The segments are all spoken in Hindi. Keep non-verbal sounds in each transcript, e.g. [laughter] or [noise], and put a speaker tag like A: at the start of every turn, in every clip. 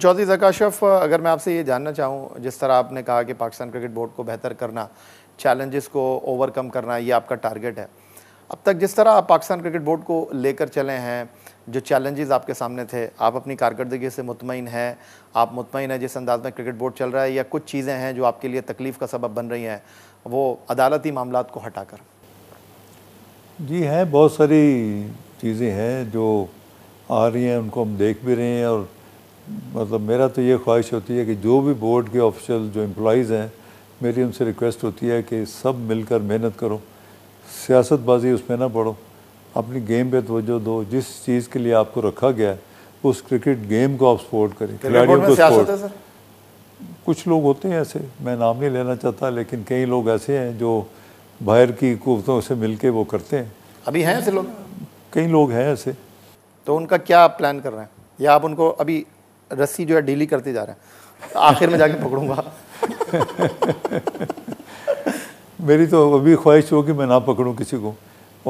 A: चौधरी जकाशफ अगर मैं आपसे ये जानना चाहूँ जिस तरह आपने कहा कि पाकिस्तान क्रिकेट बोर्ड को बेहतर करना चैलेंजेस को ओवरकम करना ये आपका टारगेट है अब तक जिस तरह आप पाकिस्तान क्रिकेट बोर्ड को लेकर चले हैं जो चैलेंजेस आपके सामने थे आप अपनी कारकर्दगी से मुतमिन हैं आप मुतमिन हैं जिस अंदाज में क्रिकेट बोर्ड चल रहा है या कुछ चीज़ें हैं जो आपके लिए तकलीफ़ का सबब बन रही हैं वो अदालती मामला को कर
B: जी हैं बहुत सारी चीज़ें हैं जो आ रही हैं उनको हम देख भी रहे हैं और मतलब मेरा तो ये ख्वाहिश होती है कि जो भी बोर्ड के ऑफिशियल जो एम्प्लॉज़ हैं मेरी उनसे रिक्वेस्ट होती है कि सब मिलकर मेहनत करो सियासतबाजी उसमें ना पढ़ो अपनी गेम पे तोजो दो जिस चीज़ के लिए आपको रखा गया है उस क्रिकेट गेम को आप सपोर्ट करें खिलाड़ियों को सपोर्ट कुछ लोग होते हैं ऐसे मैं नाम नहीं लेना चाहता लेकिन कई लोग ऐसे हैं जो बाहर की कुतों से मिल वो करते हैं
A: अभी हैं ऐसे लोग कई
B: लोग हैं ऐसे
A: तो उनका क्या प्लान कर रहे हैं या आप उनको अभी रस्सी जो है डीली करते जा रहे हैं आखिर में जाके पकड़ूंगा
B: [laughs] मेरी तो अभी ख्वाहिश हो कि मैं ना पकड़ूं किसी को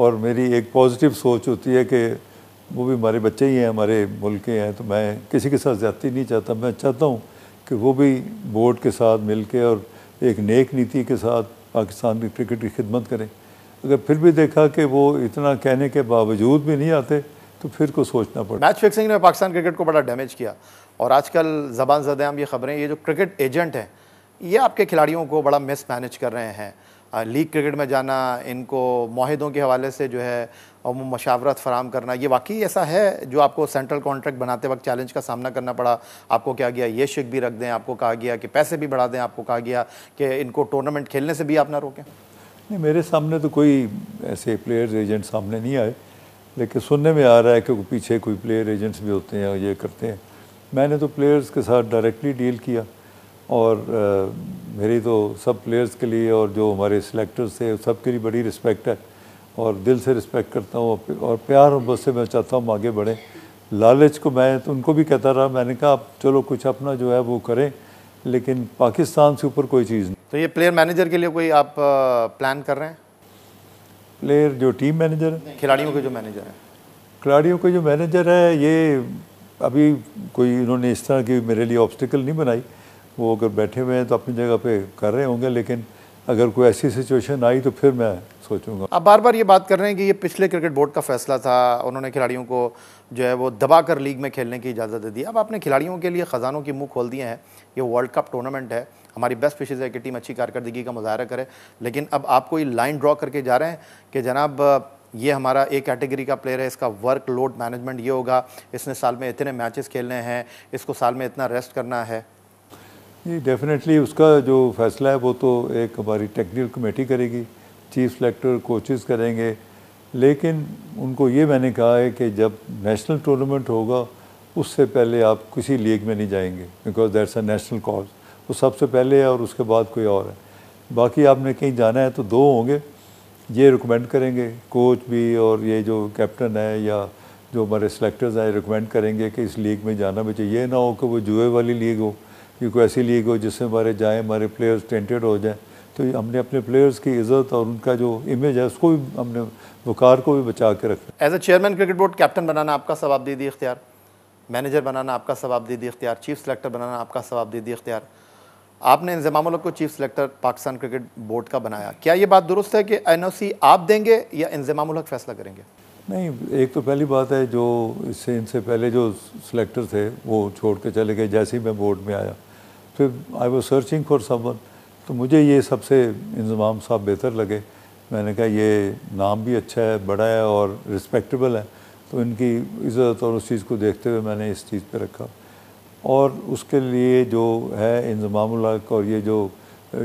B: और मेरी एक पॉजिटिव सोच होती है कि वो भी हमारे बच्चे ही हैं हमारे मुल्क के हैं तो मैं किसी के साथ ज़्यादा नहीं चाहता मैं चाहता हूँ कि वो भी बोर्ड के साथ मिल के और एक नेक नीति के साथ पाकिस्तान की क्रिकेट की खिदमत करें अगर फिर भी देखा कि वो इतना कहने के बावजूद भी नहीं आते तो फिर को सोचना पड़ा
A: मैच फिक्सिंग ने पाकिस्तान क्रिकेट को बड़ा डैमेज किया और आजकल जबान जदे हम ये खबरें ये जो क्रिकेट एजेंट हैं ये आपके खिलाड़ियों को बड़ा मिस मैनेज कर रहे हैं लीग क्रिकेट में जाना इनको माहिदों के हवाले से जो है मशावरत फराम करना ये वाकई ऐसा है जो आपको सेंट्रल कॉन्ट्रैक्ट बनाते वक्त चैलेंज का सामना करना पड़ा आपको क्या गया ये शिक भी रख दें आपको कहा गया कि पैसे भी बढ़ा दें आपको कहा गया कि इनको टूर्नामेंट खेलने से भी आप ना रोकें
B: नहीं मेरे सामने तो कोई ऐसे प्लेयर्स एजेंट सामने नहीं आए लेकिन सुनने में आ रहा है कि पीछे कोई प्लेयर एजेंट्स भी होते हैं ये करते हैं मैंने तो प्लेयर्स के साथ डायरेक्टली डील किया और आ, मेरी तो सब प्लेयर्स के लिए और जो हमारे सिलेक्टर्स थे सब के लिए बड़ी रिस्पेक्ट है और दिल से रिस्पेक्ट करता हूँ और प्यार और बस से मैं चाहता हूँ आगे बढ़ें लालच को मैं तो उनको भी कहता रहा मैंने कहा आप चलो कुछ अपना जो है वो करें लेकिन पाकिस्तान से ऊपर कोई चीज़ नहीं
A: तो ये प्लेयर मैनेजर के लिए कोई आप प्लान कर रहे हैं
B: प्लेयर जो टीम मैनेजर
A: है खिलाड़ियों के जो मैनेजर हैं
B: खिलाड़ियों के जो मैनेजर है ये अभी कोई इन्होंने इस तरह की मेरे लिए ऑब्स्टिकल नहीं बनाई वो अगर बैठे हुए हैं तो अपनी जगह पे कर रहे होंगे लेकिन अगर कोई ऐसी सिचुएशन आई तो फिर मैं सोचूंगा
A: आप बार बार ये बात कर रहे हैं कि ये पिछले क्रिकेट बोर्ड का फैसला था उन्होंने खिलाड़ियों को जो है वो दबा कर लीग में खेलने की इजाज़त दे दी अब आपने खिलाड़ियों के लिए ख़जानों की मुँह खोल दिए हैं ये वर्ल्ड कप टूर्नामेंट है हमारी बेस्ट विशेज़ है कि टीम अच्छी कारकर्दगी का मुजाहरा करे लेकिन अब आपको ये लाइन ड्रॉ करके जा रहे हैं कि जनाब ये हमारा एक कैटेगरी का प्लेयर है इसका वर्क लोड मैनेजमेंट ये होगा इसने साल में इतने मैचेस खेलने हैं इसको साल में इतना रेस्ट करना है
B: जी डेफिनेटली उसका जो फैसला है वो तो एक हमारी टेक्निकल कमेटी करेगी चीफ सेलेक्टर कोचेस करेंगे लेकिन उनको ये मैंने कहा है कि जब नेशनल टूर्नामेंट होगा उससे पहले आप किसी लीग में नहीं जाएंगे because that's a national cause वो सबसे पहले है और उसके बाद कोई और है बाकी आपने कहीं जाना है तो दो होंगे ये रिकमेंड करेंगे कोच भी और ये जो कैप्टन है या जो हमारे सेलेक्टर्स हैं रिकमेंड करेंगे कि इस लीग में जाना भी चाहिए ना हो कि वो जुए वाली लीग हो क्योंकि ऐसी लीग हो जिससे हमारे जाए हमारे प्लेयर्स टेंटेड हो जाएँ तो हमने अपने प्लेयर्स की इज्जत और उनका जो इमेज है उसको भी हमने वकार को भी बचा के रखा
A: as a chairman cricket board captain बनाना आपका दीदी इख्तियार मैनेजर बनाना आपका दीदी इख्तियार चीफ सेलेक्टर बनाना आपका सवाबदीदी इख्तियार आपने इंजमाम को chief selector Pakistan cricket board का बनाया क्या ये बात दुरुस्त है कि एन आप देंगे या इंजमाम फैसला करेंगे
B: नहीं एक तो पहली बात है जो इससे इनसे पहले जो सिलेक्टर थे वो छोड़ के चले गए जैसे ही मैं बोर्ड में आया फिर आई वो सर्चिंग फॉर समवन तो मुझे ये सबसे इंजमाम साहब बेहतर लगे मैंने कहा ये नाम भी अच्छा है बड़ा है और रिस्पेक्टेबल है तो इनकी इज़्ज़त और उस चीज़ को देखते हुए मैंने इस चीज़ पे रखा और उसके लिए जो है इंजमाम और ये जो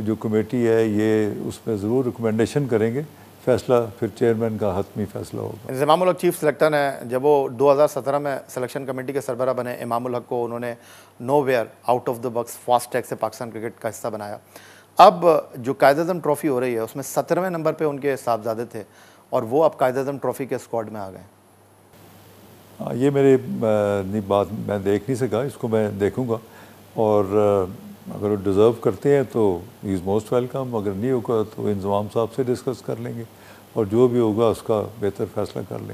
B: जो कमेटी है ये उस पर ज़रूर रिकमेंडेशन करेंगे फैसला फिर चेयरमैन का हतमी फैसला होगा
A: इमामुल हक चीफ सिलेक्टर हैं जब वो 2017 में सिलेक्शन कमेटी के सरबरा बने इमामुल हक को उन्होंने nowhere out of the box fast track से पाकिस्तान क्रिकेट का हिस्सा बनाया अब जो कायद अजम ट्रॉफ़ी हो रही है उसमें सत्रहवें नंबर पर उनके साहबजादे थे और वो अब कायद अजम ट्रॉफ़ी के स्कॉड में आ गए
B: हाँ, ये मेरे बात मैं देख नहीं सका इसको मैं देखूँगा और अगर वो डिज़र्व करते हैं तो इज़ मोस्ट वेलकम अगर नहीं होगा तो इंजमाम साहब से डिस्कस कर लेंगे और जो भी होगा उसका बेहतर फैसला कर लें